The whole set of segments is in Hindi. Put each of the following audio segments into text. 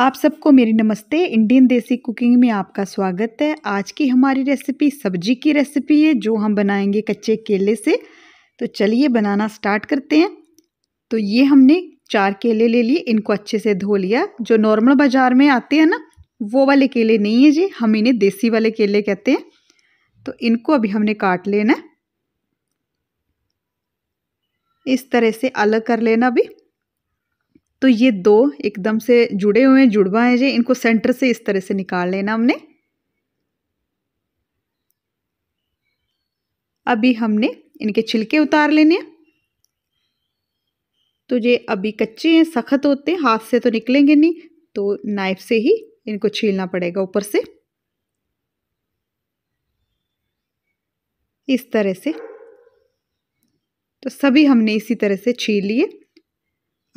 आप सबको मेरी नमस्ते इंडियन देसी कुकिंग में आपका स्वागत है आज की हमारी रेसिपी सब्जी की रेसिपी है जो हम बनाएंगे कच्चे केले से तो चलिए बनाना स्टार्ट करते हैं तो ये हमने चार केले ले लिए इनको अच्छे से धो लिया जो नॉर्मल बाज़ार में आते हैं ना वो वाले केले नहीं है जी हम इन्हें देसी वाले केले कहते हैं तो इनको अभी हमने काट लेना इस तरह से अलग कर लेना अभी तो ये दो एकदम से जुड़े हुए हैं जुड़वा है जी इनको सेंटर से इस तरह से निकाल लेना हमने अभी हमने इनके छिलके उतार लेने तो ये अभी कच्चे हैं सख्त होते हैं हाथ से तो निकलेंगे नहीं तो नाइफ से ही इनको छीलना पड़ेगा ऊपर से इस तरह से तो सभी हमने इसी तरह से छील लिए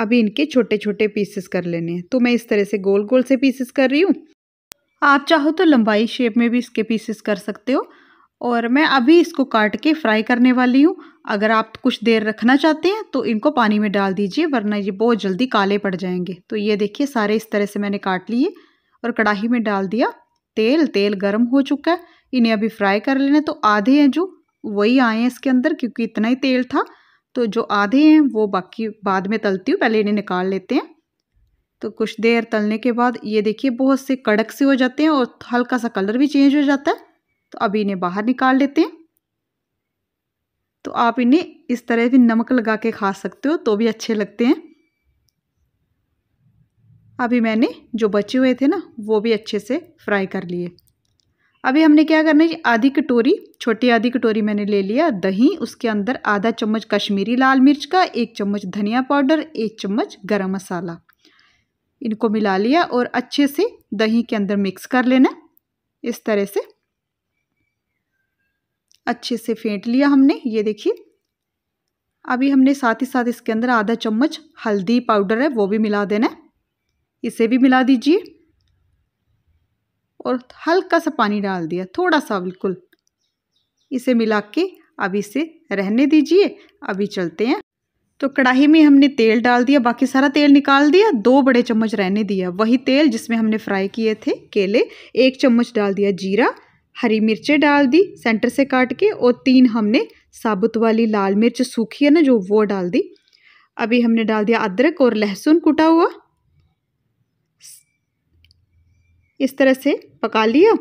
अभी इनके छोटे छोटे पीसेस कर लेने हैं तो मैं इस तरह से गोल गोल से पीसेस कर रही हूँ आप चाहो तो लंबाई शेप में भी इसके पीसेस कर सकते हो और मैं अभी इसको काट के फ्राई करने वाली हूँ अगर आप कुछ देर रखना चाहते हैं तो इनको पानी में डाल दीजिए वरना ये बहुत जल्दी काले पड़ जाएंगे तो ये देखिए सारे इस तरह से मैंने काट लिए और कढ़ाई में डाल दिया तेल तेल गर्म हो चुका है इन्हें अभी फ्राई कर लेना तो आधे हैं जो वही आए हैं इसके अंदर क्योंकि इतना ही तेल था तो जो आधे हैं वो बाकी बाद में तलती हूँ पहले इन्हें निकाल लेते हैं तो कुछ देर तलने के बाद ये देखिए बहुत से कड़क से हो जाते हैं और हल्का सा कलर भी चेंज हो जाता है तो अभी इन्हें बाहर निकाल लेते हैं तो आप इन्हें इस तरह भी नमक लगा के खा सकते हो तो भी अच्छे लगते हैं अभी मैंने जो बचे हुए थे ना वो भी अच्छे से फ्राई कर लिए अभी हमने क्या करना है आधी कटोरी छोटी आधी कटोरी मैंने ले लिया दही उसके अंदर आधा चम्मच कश्मीरी लाल मिर्च का एक चम्मच धनिया पाउडर एक चम्मच गरम मसाला इनको मिला लिया और अच्छे से दही के अंदर मिक्स कर लेना इस तरह से अच्छे से फेंट लिया हमने ये देखिए अभी हमने साथ ही साथ इसके अंदर आधा चम्मच हल्दी पाउडर है वो भी मिला देना इसे भी मिला दीजिए और हल्का सा पानी डाल दिया थोड़ा सा बिल्कुल इसे मिला के अब इसे रहने दीजिए अभी चलते हैं तो कढ़ाई में हमने तेल डाल दिया बाकी सारा तेल निकाल दिया दो बड़े चम्मच रहने दिया वही तेल जिसमें हमने फ्राई किए थे केले एक चम्मच डाल दिया जीरा हरी मिर्चें डाल दी सेंटर से काट के और तीन हमने साबुत वाली लाल मिर्च सूखी है ना जो वो डाल दी अभी हमने डाल दिया अदरक और लहसुन कुटा हुआ इस तरह से पका लिया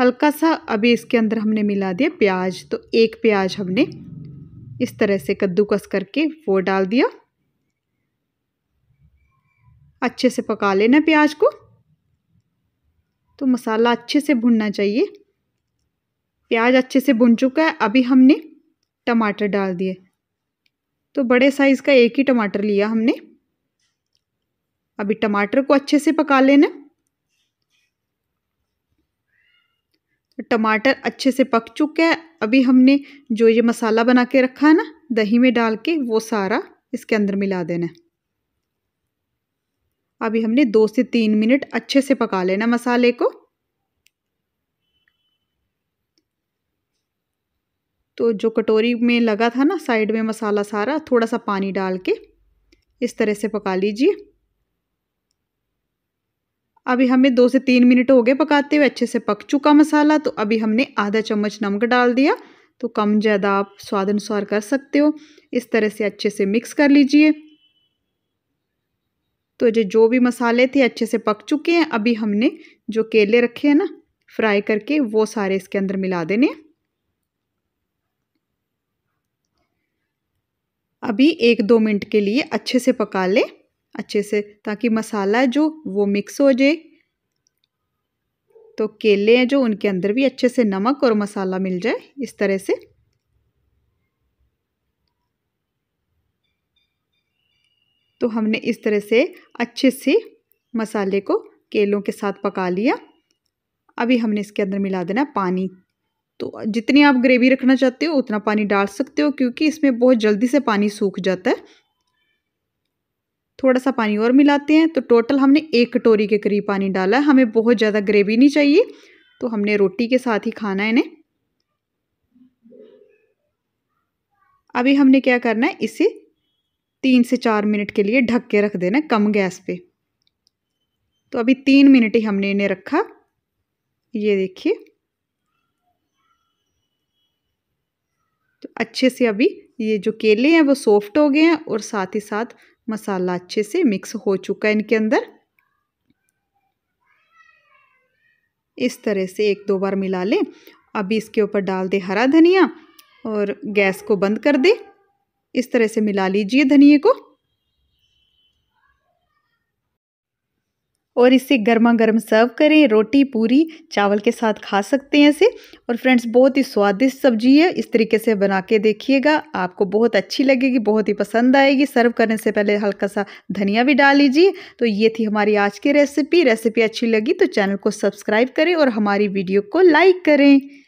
हल्का सा अभी इसके अंदर हमने मिला दिया प्याज तो एक प्याज हमने इस तरह से कद्दूकस करके वो डाल दिया अच्छे से पका लेना प्याज को तो मसाला अच्छे से भुनना चाहिए प्याज अच्छे से भुन चुका है अभी हमने टमाटर डाल दिए तो बड़े साइज़ का एक ही टमाटर लिया हमने अभी टमाटर को अच्छे से पका लेना टमाटर अच्छे से पक चुका है अभी हमने जो ये मसाला बना के रखा है ना दही में डाल के वो सारा इसके अंदर मिला देना है अभी हमने दो से तीन मिनट अच्छे से पका लेना मसाले को तो जो कटोरी में लगा था ना साइड में मसाला सारा थोड़ा सा पानी डाल के इस तरह से पका लीजिए अभी हमें दो से तीन मिनट हो गए पकाते हुए अच्छे से पक चुका मसाला तो अभी हमने आधा चम्मच नमक डाल दिया तो कम ज़्यादा आप स्वाद अनुसार कर सकते हो इस तरह से अच्छे से मिक्स कर लीजिए तो जो जो भी मसाले थे अच्छे से पक चुके हैं अभी हमने जो केले रखे हैं ना फ्राई करके वो सारे इसके अंदर मिला देने अभी एक दो मिनट के लिए अच्छे से पका लें अच्छे से ताकि मसाला जो वो मिक्स हो जाए तो केले हैं जो उनके अंदर भी अच्छे से नमक और मसाला मिल जाए इस तरह से तो हमने इस तरह से अच्छे से मसाले को केलों के साथ पका लिया अभी हमने इसके अंदर मिला देना पानी तो जितनी आप ग्रेवी रखना चाहते हो उतना पानी डाल सकते हो क्योंकि इसमें बहुत जल्दी से पानी सूख जाता है थोड़ा सा पानी और मिलाते हैं तो टोटल हमने एक कटोरी के करीब पानी डाला है हमें बहुत ज़्यादा ग्रेवी नहीं चाहिए तो हमने रोटी के साथ ही खाना है इन्हें अभी हमने क्या करना है इसे तीन से चार मिनट के लिए ढक के रख देना कम गैस पे तो अभी तीन मिनट ही हमने इन्हें रखा ये देखिए तो अच्छे से अभी ये जो केले हैं वो सॉफ्ट हो गए हैं और साथ ही साथ मसाला अच्छे से मिक्स हो चुका है इनके अंदर इस तरह से एक दो बार मिला लें अभी इसके ऊपर डाल दे हरा धनिया और गैस को बंद कर दे इस तरह से मिला लीजिए धनिए को और इसे गर्मा गर्म सर्व करें रोटी पूरी चावल के साथ खा सकते हैं इसे और फ्रेंड्स बहुत ही स्वादिष्ट सब्जी है इस तरीके से बना के देखिएगा आपको बहुत अच्छी लगेगी बहुत ही पसंद आएगी सर्व करने से पहले हल्का सा धनिया भी डाल लीजिए तो ये थी हमारी आज की रेसिपी रेसिपी अच्छी लगी तो चैनल को सब्सक्राइब करें और हमारी वीडियो को लाइक करें